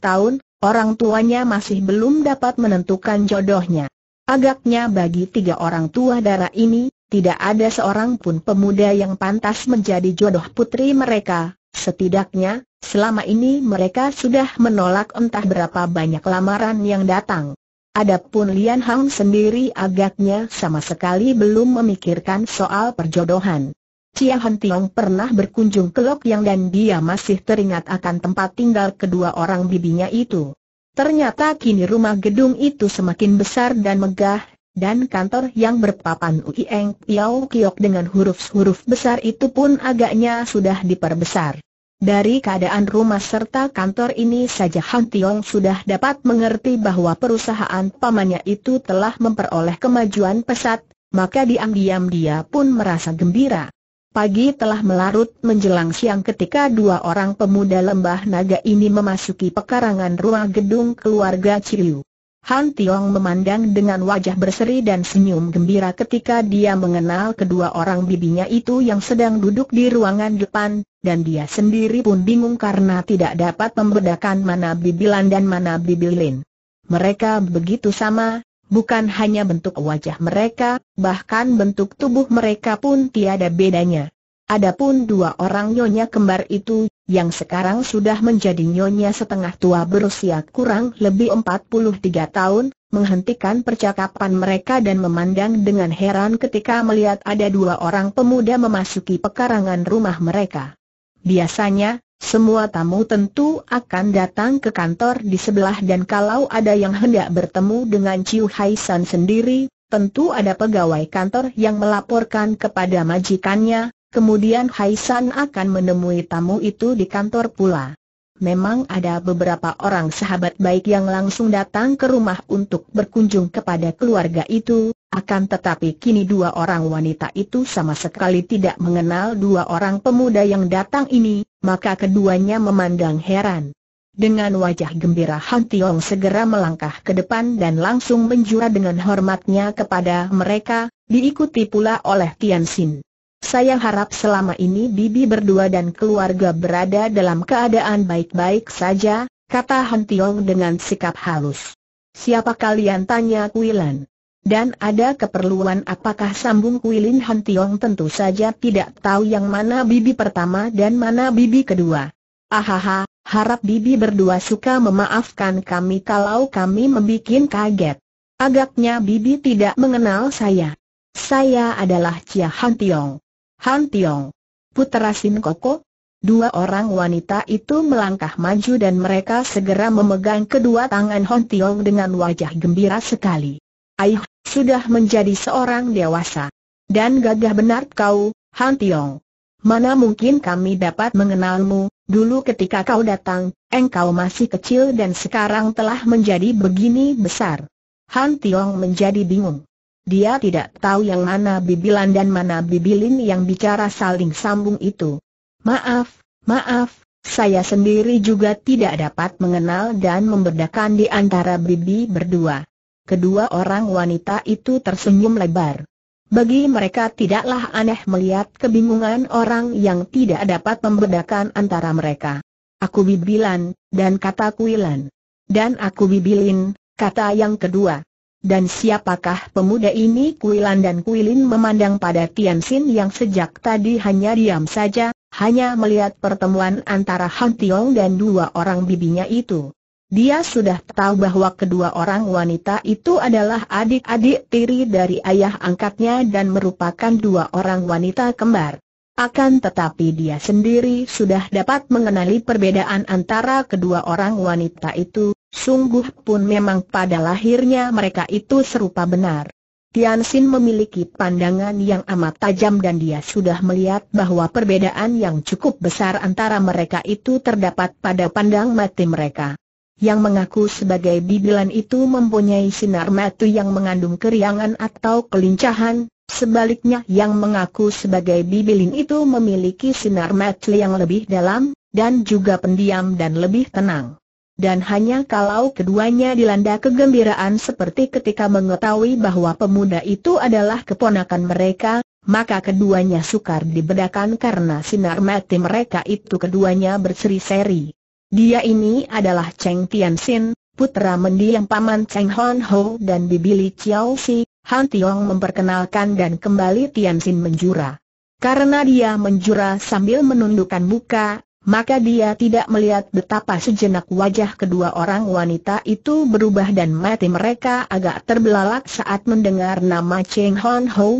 tahun, orang tuanya masih belum dapat menentukan jodohnya. Agaknya bagi tiga orang tua darah ini, tidak ada seorang pun pemuda yang pantas menjadi jodoh putri mereka, setidaknya, selama ini mereka sudah menolak entah berapa banyak lamaran yang datang. Adapun Lian Hang sendiri agaknya sama sekali belum memikirkan soal perjodohan. Cia Han Tiong pernah berkunjung ke Lok Yang dan dia masih teringat akan tempat tinggal kedua orang bibinya itu. Ternyata kini rumah gedung itu semakin besar dan megah, dan kantor yang berpapan Uieng Piao Kiok dengan huruf-huruf besar itu pun agaknya sudah diperbesar. Dari keadaan rumah serta kantor ini saja Han Tiong sudah dapat mengerti bahwa perusahaan pamannya itu telah memperoleh kemajuan pesat, maka diam-diam dia pun merasa gembira. Pagi telah melarut menjelang siang ketika dua orang pemuda lembah naga ini memasuki pekarangan ruang gedung keluarga Ciliu. Han Tiong memandang dengan wajah berseri dan senyum gembira ketika dia mengenal kedua orang bibinya itu yang sedang duduk di ruangan depan, dan dia sendiri pun bingung karena tidak dapat membedakan mana bibilan dan mana bibilin. Mereka begitu sama, bukan hanya bentuk wajah mereka, bahkan bentuk tubuh mereka pun tiada bedanya. Adapun dua orang nyonya kembar itu, yang sekarang sudah menjadi nyonya setengah tua berusia kurang lebih 43 tahun, menghentikan percakapan mereka dan memandang dengan heran ketika melihat ada dua orang pemuda memasuki pekarangan rumah mereka. Biasanya, semua tamu tentu akan datang ke kantor di sebelah dan kalau ada yang hendak bertemu dengan Chiu Hai San sendiri, tentu ada pegawai kantor yang melaporkan kepada majikannya, kemudian Hai San akan menemui tamu itu di kantor pula. Memang ada beberapa orang sahabat baik yang langsung datang ke rumah untuk berkunjung kepada keluarga itu, akan tetapi kini dua orang wanita itu sama sekali tidak mengenal dua orang pemuda yang datang ini, maka keduanya memandang heran. Dengan wajah gembira Han Tiong segera melangkah ke depan dan langsung menjura dengan hormatnya kepada mereka, diikuti pula oleh Tian Xin. Saya harap selama ini Bibi berdua dan keluarga berada dalam keadaan baik-baik saja, kata Han Tiong dengan sikap halus. Siapa kalian tanya Kuilan? Dan ada keperluan apakah sambung Kui Lin Han Tiong tentu saja tidak tahu yang mana bibi pertama dan mana bibi kedua. Ahaha, harap bibi berdua suka memaafkan kami kalau kami membuat kaget. Agaknya bibi tidak mengenal saya. Saya adalah Cia Han Tiong. Han Tiong, putera Sin Koko. Dua orang wanita itu melangkah maju dan mereka segera memegang kedua tangan Han Tiong dengan wajah gembira sekali. Aih, sudah menjadi seorang dewasa. Dan gagah benar kau, Han Tiong. Mana mungkin kami dapat mengenalmu, dulu ketika kau datang, engkau masih kecil dan sekarang telah menjadi begini besar. Han Tiong menjadi bingung. Dia tidak tahu yang mana bibilan dan mana bibilin yang bicara saling sambung itu. Maaf, maaf, saya sendiri juga tidak dapat mengenal dan membedakan di antara bibi berdua. Kedua orang wanita itu tersenyum lebar. Bagi mereka tidaklah aneh melihat kebingungan orang yang tidak dapat membedakan antara mereka. Aku bibilan, dan kata kuilan. Dan aku bibilin, kata yang kedua. Dan siapakah pemuda ini kuilan dan kuilin memandang pada Tianxin yang sejak tadi hanya diam saja, hanya melihat pertemuan antara Han Tiong dan dua orang bibinya itu. Dia sudah tahu bahwa kedua orang wanita itu adalah adik-adik tiri dari ayah angkatnya dan merupakan dua orang wanita kembar. Akan tetapi dia sendiri sudah dapat mengenali perbedaan antara kedua orang wanita itu, sungguh pun memang pada lahirnya mereka itu serupa benar. Tian Xin memiliki pandangan yang amat tajam dan dia sudah melihat bahwa perbedaan yang cukup besar antara mereka itu terdapat pada pandang mati mereka yang mengaku sebagai bibilan itu mempunyai sinar mata yang mengandung keriangan atau kelincahan, sebaliknya yang mengaku sebagai bibilin itu memiliki sinar mata yang lebih dalam, dan juga pendiam dan lebih tenang. Dan hanya kalau keduanya dilanda kegembiraan seperti ketika mengetahui bahwa pemuda itu adalah keponakan mereka, maka keduanya sukar dibedakan karena sinar mati mereka itu keduanya berseri-seri. Dia ini adalah Cheng Tianxin, putra mendiang paman Cheng Hon Ho dan Bibili Chiao Si, Han Tiong memperkenalkan dan kembali Tianxin menjura. Karena dia menjura sambil menundukkan muka, maka dia tidak melihat betapa sejenak wajah kedua orang wanita itu berubah dan mati mereka agak terbelalak saat mendengar nama Cheng Hon Ho.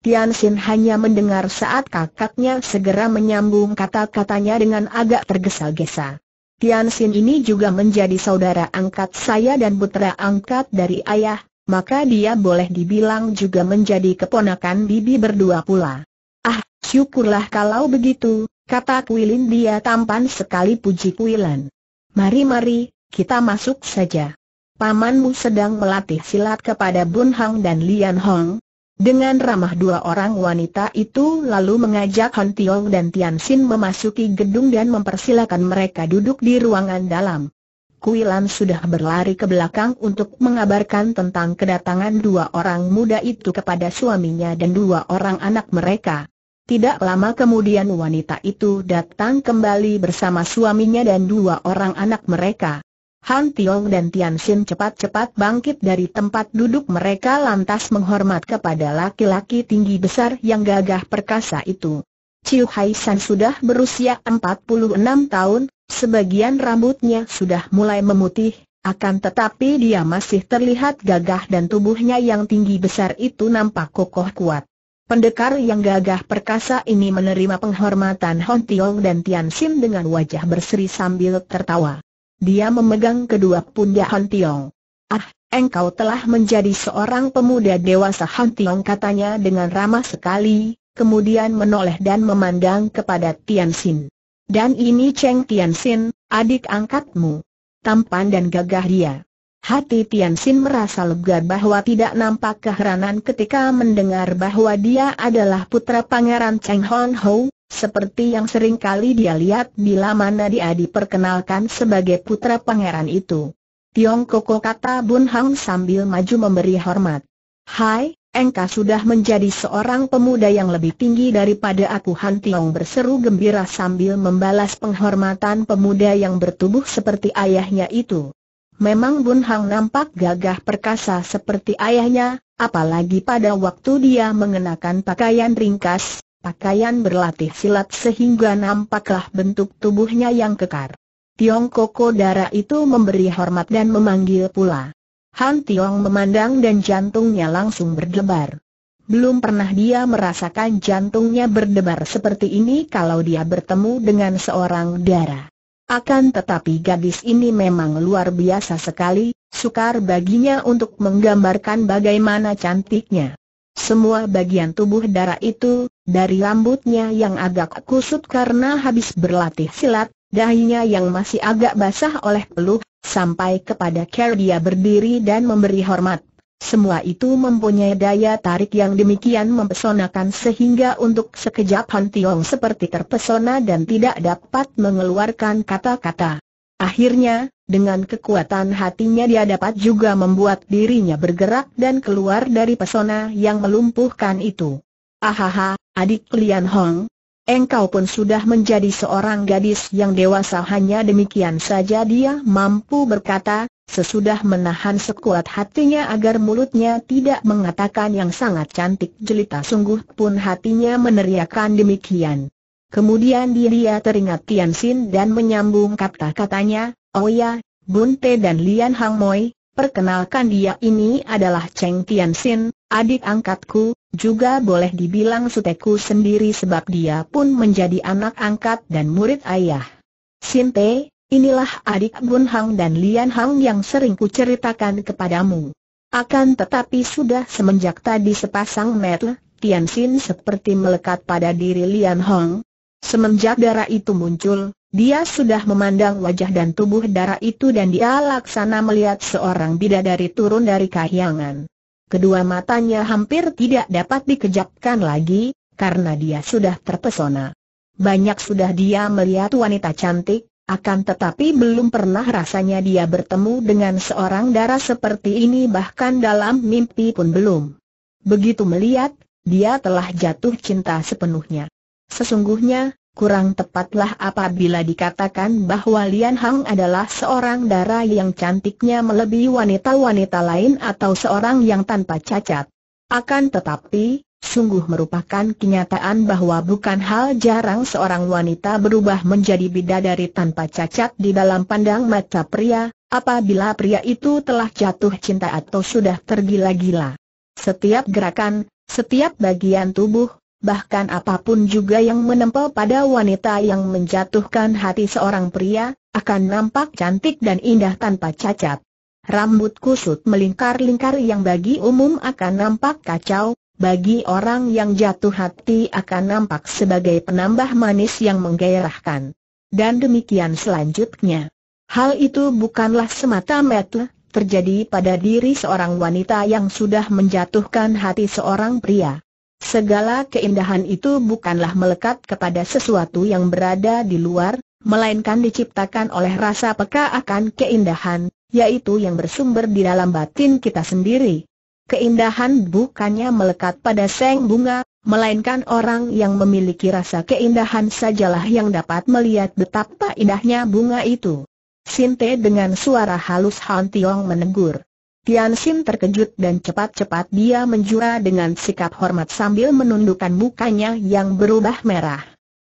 Tian Xin hanya mendengar saat kakaknya segera menyambung kata-katanya dengan agak tergesa-gesa. Tian Xin ini juga menjadi saudara angkat saya dan putra angkat dari ayah, maka dia boleh dibilang juga menjadi keponakan bibi berdua pula. Ah, syukurlah kalau begitu, kata Kuilin dia tampan sekali puji Kuilan. Mari-mari, kita masuk saja. Pamanmu sedang melatih silat kepada Bun Hang dan Lian Hong, dengan ramah dua orang wanita itu lalu mengajak Han Tiong dan Tian Xin memasuki gedung dan mempersilakan mereka duduk di ruangan dalam. Kuilan sudah berlari ke belakang untuk mengabarkan tentang kedatangan dua orang muda itu kepada suaminya dan dua orang anak mereka. Tidak lama kemudian wanita itu datang kembali bersama suaminya dan dua orang anak mereka. Han Tiong dan Tian Xin cepat-cepat bangkit dari tempat duduk mereka lantas menghormat kepada laki-laki tinggi besar yang gagah perkasa itu. Chiu Hai San sudah berusia 46 tahun, sebagian rambutnya sudah mulai memutih, akan tetapi dia masih terlihat gagah dan tubuhnya yang tinggi besar itu nampak kokoh kuat. Pendekar yang gagah perkasa ini menerima penghormatan Hon Tiong dan Tian Xin dengan wajah berseri sambil tertawa. Dia memegang kedua pundak Han Tiong. Ah, engkau telah menjadi seorang pemuda dewasa Han Tiong katanya dengan ramah sekali, kemudian menoleh dan memandang kepada Tian Xin. Dan ini Cheng Tian Xin, adik angkatmu. Tampan dan gagah dia. Hati Tian Xin merasa lega bahwa tidak nampak keheranan ketika mendengar bahwa dia adalah putra Pangeran Cheng Hon Ho, seperti yang sering kali dia lihat bila mana dia diperkenalkan sebagai putra pangeran itu. Tiong Koko kata Bun Hang sambil maju memberi hormat. Hai, engkau sudah menjadi seorang pemuda yang lebih tinggi daripada aku Han Tiong berseru gembira sambil membalas penghormatan pemuda yang bertubuh seperti ayahnya itu. Memang Bun Hang nampak gagah perkasa seperti ayahnya, apalagi pada waktu dia mengenakan pakaian ringkas, pakaian berlatih silat sehingga nampaklah bentuk tubuhnya yang kekar. Tiong Koko Dara itu memberi hormat dan memanggil pula. Han Tiong memandang dan jantungnya langsung berdebar. Belum pernah dia merasakan jantungnya berdebar seperti ini kalau dia bertemu dengan seorang Dara. Akan tetapi gadis ini memang luar biasa sekali, sukar baginya untuk menggambarkan bagaimana cantiknya. Semua bagian tubuh darah itu, dari rambutnya yang agak kusut karena habis berlatih silat, dahinya yang masih agak basah oleh peluh, sampai kepada care dia berdiri dan memberi hormat. Semua itu mempunyai daya tarik yang demikian mempesonakan sehingga untuk sekejap Han Tiong seperti terpesona dan tidak dapat mengeluarkan kata-kata. Akhirnya, dengan kekuatan hatinya dia dapat juga membuat dirinya bergerak dan keluar dari pesona yang melumpuhkan itu. Ahaha, adik Lian Hong, Engkau pun sudah menjadi seorang gadis yang dewasa hanya demikian saja dia mampu berkata, Sesudah menahan sekuat hatinya agar mulutnya tidak mengatakan yang sangat cantik jelita sungguh pun hatinya meneriakan demikian. Kemudian dia teringat Tian Xin dan menyambung kata-katanya, Oh ya, Bunte dan Lian Hang Moi, perkenalkan dia ini adalah Cheng Tian Xin, adik angkatku, juga boleh dibilang suteku sendiri sebab dia pun menjadi anak angkat dan murid ayah. Sinte, Inilah adik Bun Hang dan Lian Hang yang sering kuceritakan kepadamu. Akan tetapi sudah semenjak tadi sepasang metel, Tian Xin seperti melekat pada diri Lian Hang. Semenjak darah itu muncul, dia sudah memandang wajah dan tubuh darah itu dan dia laksana melihat seorang bidadari turun dari kahyangan. Kedua matanya hampir tidak dapat dikejapkan lagi, karena dia sudah terpesona. Banyak sudah dia melihat wanita cantik, akan tetapi belum pernah rasanya dia bertemu dengan seorang darah seperti ini bahkan dalam mimpi pun belum. Begitu melihat, dia telah jatuh cinta sepenuhnya. Sesungguhnya, kurang tepatlah apabila dikatakan bahwa Lian Hang adalah seorang darah yang cantiknya melebihi wanita-wanita lain atau seorang yang tanpa cacat. Akan tetapi, Sungguh merupakan kenyataan bahwa bukan hal jarang seorang wanita berubah menjadi bidadari tanpa cacat di dalam pandang mata pria, apabila pria itu telah jatuh cinta atau sudah tergila-gila. Setiap gerakan, setiap bagian tubuh, bahkan apapun juga yang menempel pada wanita yang menjatuhkan hati seorang pria, akan nampak cantik dan indah tanpa cacat. Rambut kusut melingkar-lingkar yang bagi umum akan nampak kacau, bagi orang yang jatuh hati akan nampak sebagai penambah manis yang menggairahkan. Dan demikian selanjutnya. Hal itu bukanlah semata-mata terjadi pada diri seorang wanita yang sudah menjatuhkan hati seorang pria. Segala keindahan itu bukanlah melekat kepada sesuatu yang berada di luar, melainkan diciptakan oleh rasa peka akan keindahan, yaitu yang bersumber di dalam batin kita sendiri. Keindahan bukannya melekat pada seng bunga, melainkan orang yang memiliki rasa keindahan sajalah yang dapat melihat betapa indahnya bunga itu. Sinte dengan suara halus Han Tiong menegur. Tian Xin terkejut dan cepat-cepat dia menjura dengan sikap hormat sambil menundukkan mukanya yang berubah merah.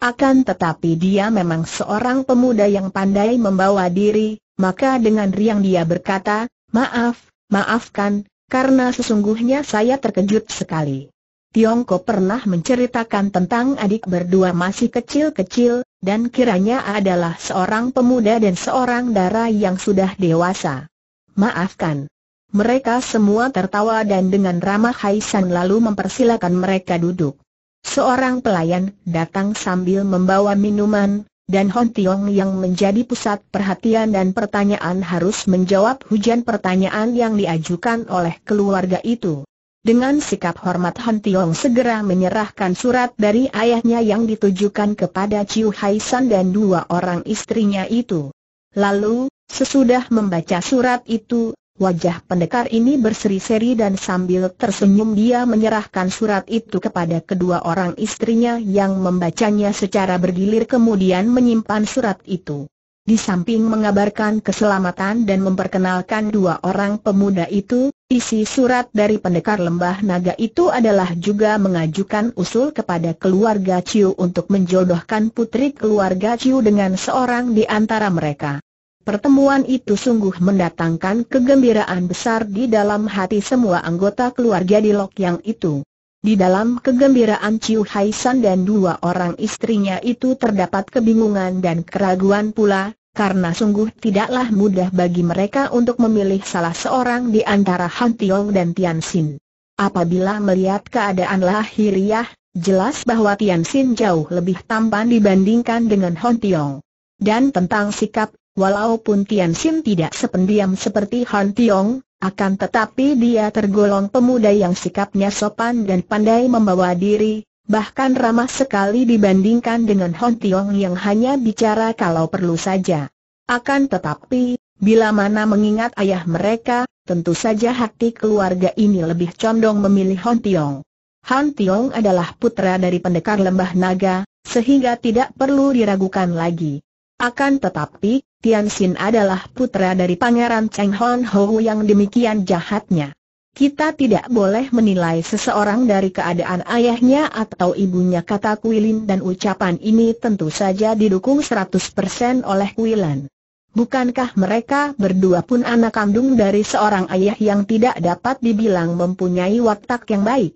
Akan tetapi dia memang seorang pemuda yang pandai membawa diri, maka dengan riang dia berkata, Maaf, maafkan, karena sesungguhnya saya terkejut sekali. Tiongko pernah menceritakan tentang adik berdua masih kecil-kecil, dan kiranya adalah seorang pemuda dan seorang dara yang sudah dewasa. Maafkan. Mereka semua tertawa dan dengan ramah Haisan lalu mempersilakan mereka duduk. Seorang pelayan datang sambil membawa minuman, dan Hon Tiong yang menjadi pusat perhatian dan pertanyaan harus menjawab hujan pertanyaan yang diajukan oleh keluarga itu. Dengan sikap hormat Hon Tiong segera menyerahkan surat dari ayahnya yang ditujukan kepada Chiu Hai San dan dua orang istrinya itu. Lalu, sesudah membaca surat itu, Wajah pendekar ini berseri-seri dan sambil tersenyum dia menyerahkan surat itu kepada kedua orang istrinya yang membacanya secara bergilir kemudian menyimpan surat itu. Di samping mengabarkan keselamatan dan memperkenalkan dua orang pemuda itu, isi surat dari pendekar lembah naga itu adalah juga mengajukan usul kepada keluarga Ciu untuk menjodohkan putri keluarga Ciu dengan seorang di antara mereka. Pertemuan itu sungguh mendatangkan kegembiraan besar di dalam hati semua anggota keluarga di Lok Yang itu. Di dalam kegembiraan Ciu Hai San dan dua orang istrinya itu terdapat kebingungan dan keraguan pula, karena sungguh tidaklah mudah bagi mereka untuk memilih salah seorang di antara Han Tiong dan Tian Xin. Apabila melihat keadaan lahiriah, jelas bahwa Tian Xin jauh lebih tampan dibandingkan dengan Han Tiong. Dan tentang sikap Walaupun Tian Xin tidak sependiam seperti Han Tiong, akan tetapi dia tergolong pemuda yang sikapnya sopan dan pandai membawa diri, bahkan ramah sekali dibandingkan dengan Han Tiong yang hanya bicara kalau perlu saja. Akan tetapi, bila mana mengingat ayah mereka, tentu saja hati keluarga ini lebih condong memilih Han Tiong. Han Tiong adalah putra dari pendekar lembah naga, sehingga tidak perlu diragukan lagi. Akan tetapi, Tian Xin adalah putra dari Pangeran Cheng Hon Hou yang demikian jahatnya. Kita tidak boleh menilai seseorang dari keadaan ayahnya atau ibunya kata Kuilin dan ucapan ini tentu saja didukung 100% oleh Kuilan. Bukankah mereka berdua pun anak kandung dari seorang ayah yang tidak dapat dibilang mempunyai watak yang baik?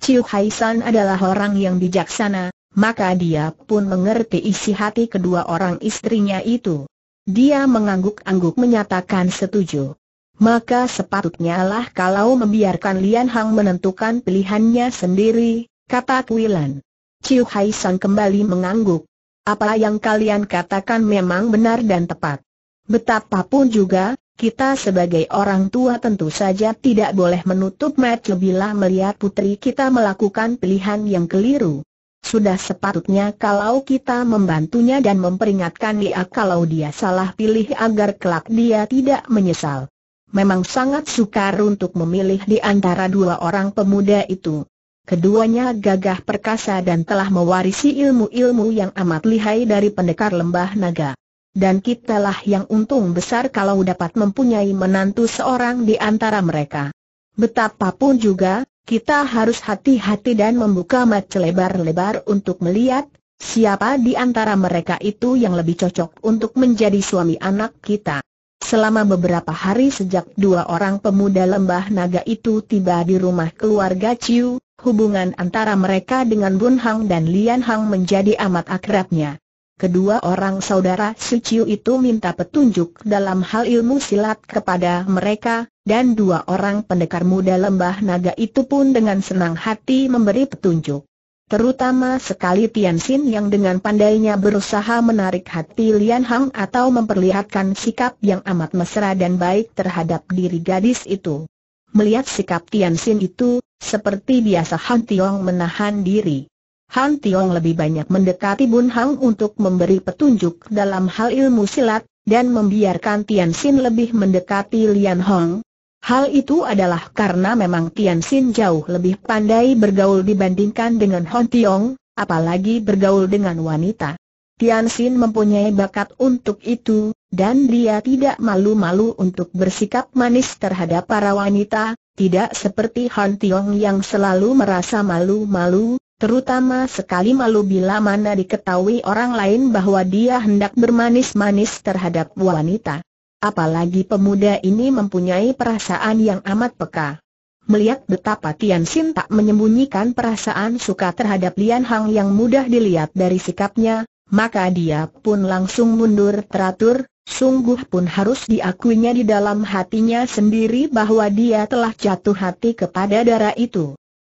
Ciu San adalah orang yang bijaksana, maka dia pun mengerti isi hati kedua orang istrinya itu. Dia mengangguk-angguk menyatakan setuju. Maka sepatutnya lah kalau membiarkan Lian Hang menentukan pilihannya sendiri, kata Kuilan. Ciu Hai San kembali mengangguk. Apa yang kalian katakan memang benar dan tepat. Betapapun juga, kita sebagai orang tua tentu saja tidak boleh menutup mata bila melihat putri kita melakukan pilihan yang keliru. Sudah sepatutnya kalau kita membantunya dan memperingatkan dia kalau dia salah pilih agar kelak dia tidak menyesal. Memang sangat sukar untuk memilih di antara dua orang pemuda itu. Keduanya gagah perkasa dan telah mewarisi ilmu-ilmu yang amat lihai dari pendekar lembah naga. Dan kitalah yang untung besar kalau dapat mempunyai menantu seorang di antara mereka. Betapapun juga, kita harus hati-hati dan membuka mata lebar-lebar untuk melihat siapa di antara mereka itu yang lebih cocok untuk menjadi suami anak kita. Selama beberapa hari sejak dua orang pemuda lembah naga itu tiba di rumah keluarga Ciu, hubungan antara mereka dengan Bun Hang dan Lian Hang menjadi amat akrabnya. Kedua orang saudara si Ciu itu minta petunjuk dalam hal ilmu silat kepada mereka, dan dua orang pendekar muda lembah naga itu pun dengan senang hati memberi petunjuk. Terutama sekali Tian Xin yang dengan pandainya berusaha menarik hati Lian Hang atau memperlihatkan sikap yang amat mesra dan baik terhadap diri gadis itu. Melihat sikap Tian Xin itu, seperti biasa Han Tiong menahan diri. Han Tiong lebih banyak mendekati Bun Hang untuk memberi petunjuk dalam hal ilmu silat, dan membiarkan Tian Xin lebih mendekati Lian Hong, Hal itu adalah karena memang Tian Xin jauh lebih pandai bergaul dibandingkan dengan Hon Tiong, apalagi bergaul dengan wanita. Tian Xin mempunyai bakat untuk itu, dan dia tidak malu-malu untuk bersikap manis terhadap para wanita, tidak seperti Hon Tiong yang selalu merasa malu-malu, terutama sekali malu bila mana diketahui orang lain bahwa dia hendak bermanis-manis terhadap wanita. Apalagi pemuda ini mempunyai perasaan yang amat peka. Melihat betapa Tian Xin tak menyembunyikan perasaan suka terhadap Lian Hang yang mudah dilihat dari sikapnya, maka dia pun langsung mundur teratur, Sungguh pun harus diakuinya di dalam hatinya sendiri bahwa dia telah jatuh hati kepada darah itu.